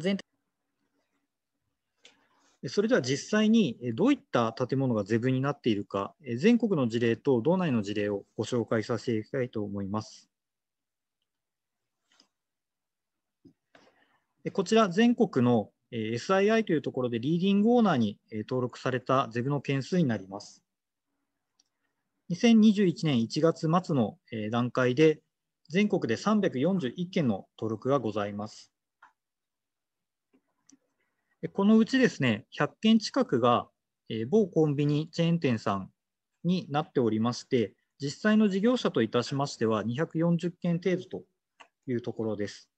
全体それでは実際にどういった建物がゼブになっているか、全国の事例と道内の事例をご紹介させていきたいと思います。こちら、全国の SII というところでリーディングオーナーに登録されたゼブの件数になります。2021年1月末の段階で、全国で341件の登録がございます。このうちですね、100件近くが、え某コンビニチェーン店さんになっておりまして、実際の事業者といたしましては240件程度というところです。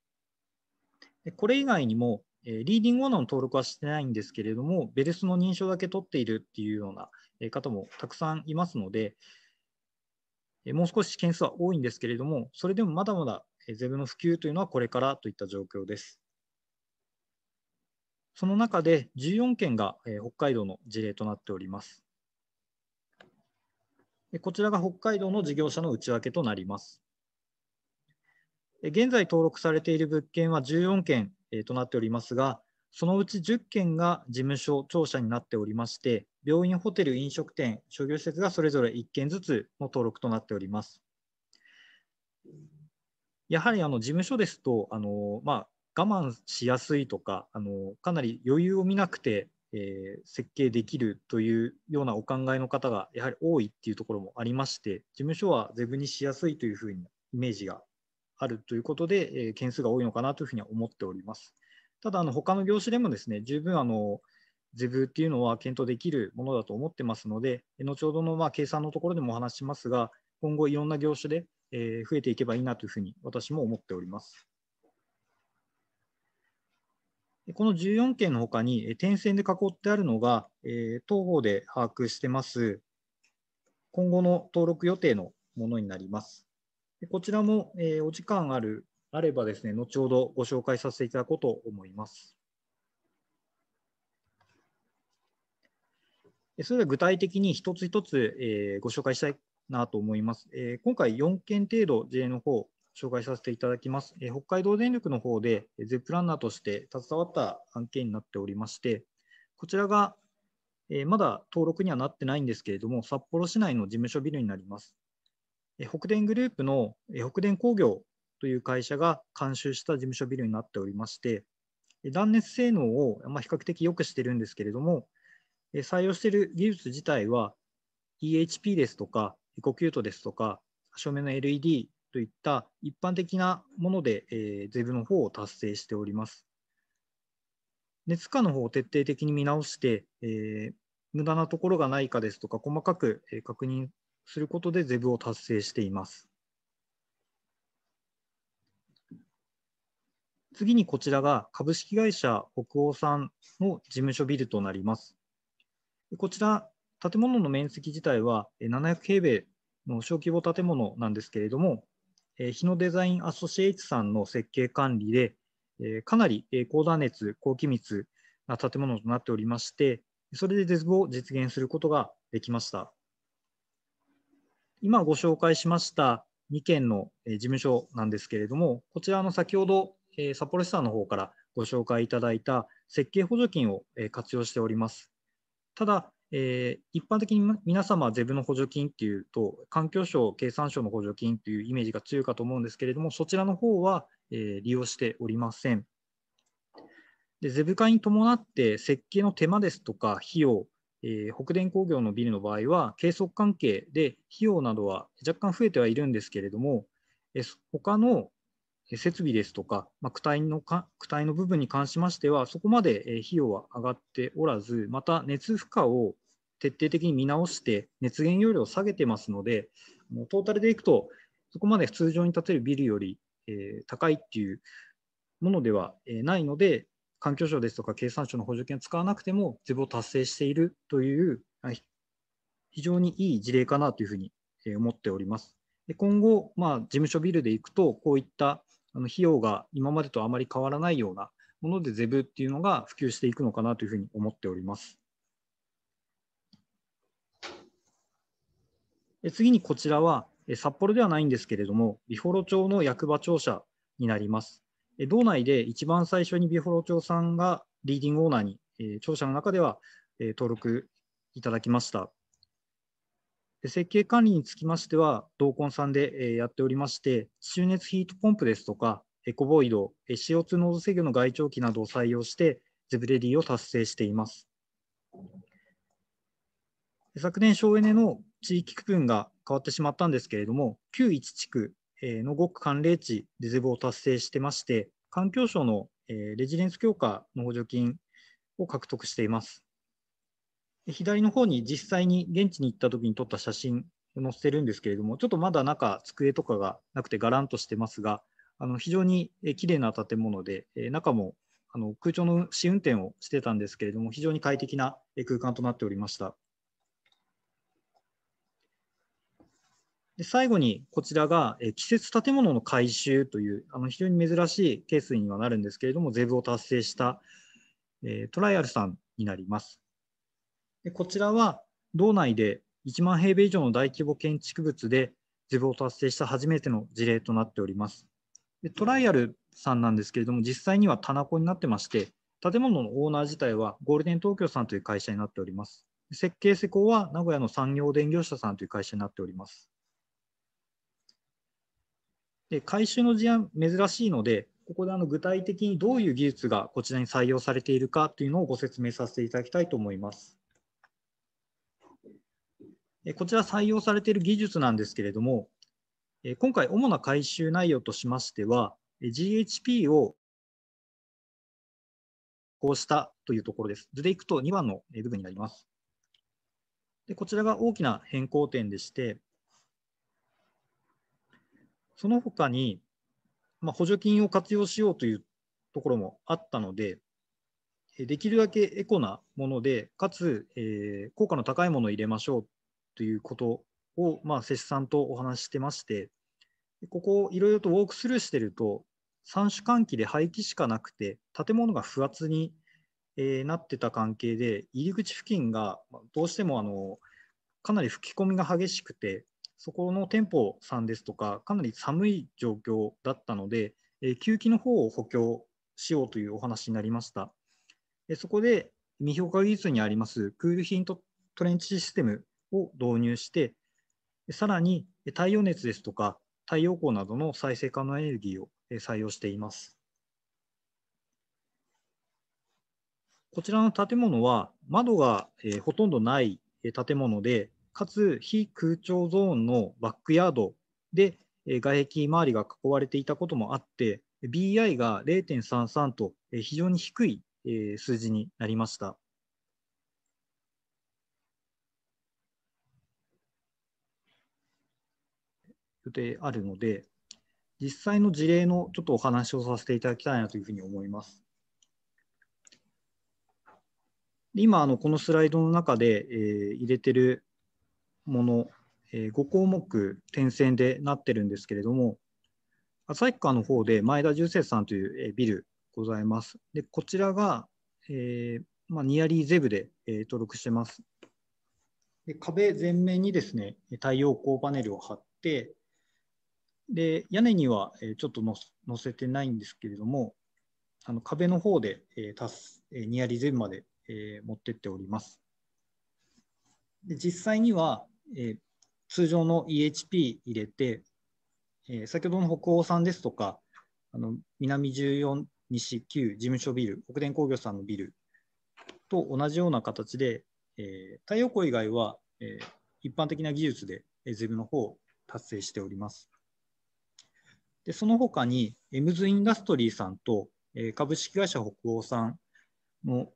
これ以外にも、リーディングオーナーの登録はしてないんですけれども、ベレスの認証だけ取っているっていうような方もたくさんいますので、もう少し件数は多いんですけれども、それでもまだまだゼブの普及というのはこれからといった状況です。その中で14件が北海道の事例となっております。こちらが北海道の事業者の内訳となります。現在登録されている物件は14件となっておりますが、そのうち10件が事務所庁舎になっておりまして、病院、ホテル、飲食店、商業施設がそれぞれ1件ずつの登録となっております。やはりあの事務所ですと、あのまあ、我慢しやすいとかあのかなり余裕を見なくて、えー、設計できるというようなお考えの方がやはり多いっていうところもありまして事務所はゼブにしやすいというふうにイメージがあるということで、えー、件数が多いのかなというふうには思っております。ただあの他の業種でもですね十分あのゼブっていうのは検討できるものだと思ってますので後ほどのまあ計算のところでもお話しますが今後いろんな業種で増えていけばいいなというふうに私も思っております。この14件のほかに、点線で囲ってあるのが、当方で把握してます、今後の登録予定のものになります。こちらもお時間あるあればですね、後ほどご紹介させていただこうと思います。それでは具体的に一つ一つご紹介したいなと思います。今回4件程度事例の方紹介させていただきます。え北海道電力の方で、ゼプランナーとして携わった案件になっておりまして、こちらが、えまだ登録にはなってないんですけれども、札幌市内の事務所ビルになります。え北電グループの、え北電工業という会社が監修した事務所ビルになっておりまして、断熱性能を比較的良くしてるんですけれども、採用している技術自体は EHP ですとか、エコキュートですとか、照明の LED といった一般的なもので、えー、ゼブの方を達成しております。熱化の方を徹底的に見直して、えー、無駄なところがないかですとか、細かく確認することでゼブを達成しています。次にこちらが株式会社北欧さんの事務所ビルとなります。こちら、建物の面積自体は700平米の小規模建物なんですけれども、え日野デザインアソシエイツさんの設計管理で、えかなり高断熱、高気密な建物となっておりまして、それで絶望を実現することができました。今ご紹介しました2件の事務所なんですけれども、こちらの先ほど札幌市さんの方からご紹介いただいた設計補助金を活用しております。ただ、えー、一般的に皆様、ゼブの補助金っていうと、環境省、経産省の補助金というイメージが強いかと思うんですけれども、そちらの方は、えー、利用しておりません。でゼブ化に伴って設計の手間ですとか費用、えー、北電工業のビルの場合は、計測関係で費用などは若干増えてはいるんですけれども、えー、他の設備ですとか、まあ、躯体のか躯体の部分に関しましては、そこまで費用は上がっておらず、また熱負荷を徹底的に見直して、熱源容量を下げてますので、トータルでいくと、そこまで通常に建てるビルより、え高いっていうものではないので、環境省ですとか経産省の補助金を使わなくても、ゼ部を達成しているという、非常にいい事例かなというふうに思っております。で今後、まあ、事務所ビルでいくと、こういったあの費用が今までとあまり変わらないようなもので、ゼブっていうのが普及していくのかなというふうに思っております。次にこちらは、札幌ではないんですけれども、美幌町の役場庁舎になります。道内で一番最初に美幌町さんがリーディングオーナーに、庁舎の中では登録いただきました。設計管理につきましては、同梱さんでやっておりまして、地中熱ヒートポンプですとか、エコボイド、CO2 濃度制御の外張機などを採用して、ゼブレディを達成しています。昨年、省エネの地域区分が変わってしまったんですけれども、旧1地区の5区寒冷地でゼボを達成してまして、環境省のレジデンス強化の補助金を獲得しています。左の方に実際に現地に行った時に撮った写真を載せてるんですけれども、ちょっとまだ中、机とかがなくてがらんとしてますが、あの非常に綺麗な建物で、中もあの空調の試運転をしてたんですけれども、非常に快適な空間となっておりました。で最後にこちらが、え季節建物の改修というあの非常に珍しいケースにはなるんですけれども、ゼブを達成した、えトライアルさんになります。でこちらは道内で1万平米以上の大規模建築物でゼブを達成した初めての事例となっております。でトライアルさんなんですけれども、実際には棚子になってまして、建物のオーナー自体はゴールデン東京さんという会社になっております。設計施工は名古屋の産業電業者さんという会社になっております。で回収の事案、珍しいので、ここであの具体的にどういう技術がこちらに採用されているかというのをご説明させていただきたいと思います。こちら採用されている技術なんですけれども、今回主な回収内容としましては、GHP をこうしたというところです。図でいくと2番の部分になります。でこちらが大きな変更点でして、その他に、まあ、補助金を活用しようというところもあったので、できるだけエコなもので、かつ、えー、効果の高いものを入れましょうということを、まあ、施主さんとお話してまして、ここをいろいろとウォークスルーしてると、三種換気で排気しかなくて、建物が不圧に、えー、なってた関係で、入り口付近がどうしてもあのかなり吹き込みが激しくて、そこの店舗さんですとか、かなり寒い状況だったので、え給気の方を補強しようというお話になりました。えそこで、未評価技術にありますクールヒントトレンチシステムを導入して、さらに太陽熱ですとか太陽光などの再生可能エネルギーを採用しています。こちらの建物は窓がほとんどない建物で、かつ非空調ゾーンのバックヤードで外壁周りが囲われていたこともあって、BI が0.33と非常に低い数字になりました。であるので、実際の事例のちょっとお話をさせていただきたいなというふうに思います。今、あのこのスライドの中で、えー、入れてるもの、えー、5項目点線でなってるんですけれども、旭川の方で前田重生さんというビルございます。でこちらが、えーまあ、ニアリーゼブで、えー、登録してます。で壁全面にですね太陽光パネルを貼って、で屋根には、えー、ちょっと載せてないんですけれども、あの壁の方で、えー、す、えニアリーゼブまで、え持ってっております。で実際には、えー、通常の EHP 入れて、えー、先ほどの北欧さんですとか、あの南14、西9事務所ビル、北電工業さんのビルと同じような形で、えー、太陽光以外は、えー、一般的な技術で ZEB の方を達成しております。でその他に、エムズインダストリーさんと、えー、株式会社北欧さんの、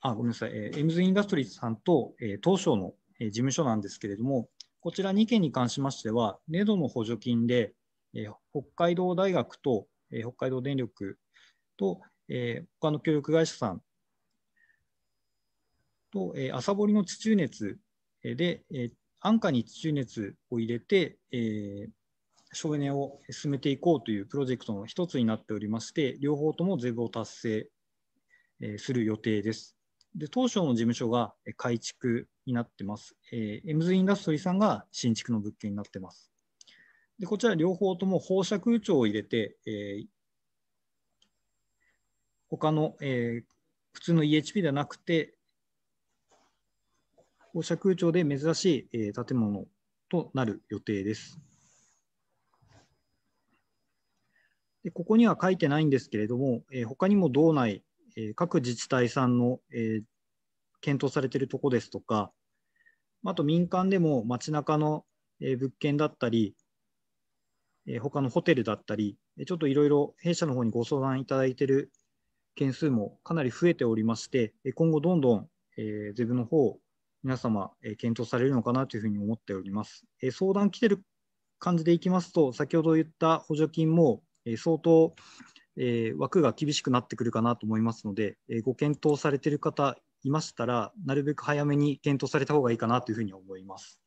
あ、ごめんなさい、えエムズインダストリーさんと、えー、東証の事務所なんですけれども、こちら2件に関しましては、ネドの補助金で、北海道大学と北海道電力と、他の協力会社さんと、朝掘りの地中熱で、安価に地中熱を入れて、省エネを進めていこうというプロジェクトの一つになっておりまして、両方ともゼブを達成する予定です。で当初の事務所が改築になってます。えー、エムズインダストリーさんが新築の物件になってます。でこちら両方とも放射空調を入れて、えー、他の、えー、普通の EHP ではなくて、放射空調で珍しい、えー、建物となる予定です。でここには書いてないんですけれども、えー、他にも道内え各自治体さんの、え検討されているとこですとか、あと民間でも街中の、え物件だったり、え他のホテルだったり、ちょっといろいろ弊社の方にご相談いただいている件数もかなり増えておりまして、今後どんどん、えー、ゼブの方、皆様、え検討されるのかなというふうに思っております。え相談来てる感じでいきますと、先ほど言った補助金も、え相当、えー、枠が厳しくなってくるかなと思いますので、えー、ご検討されている方いましたら、なるべく早めに検討された方がいいかなというふうに思います。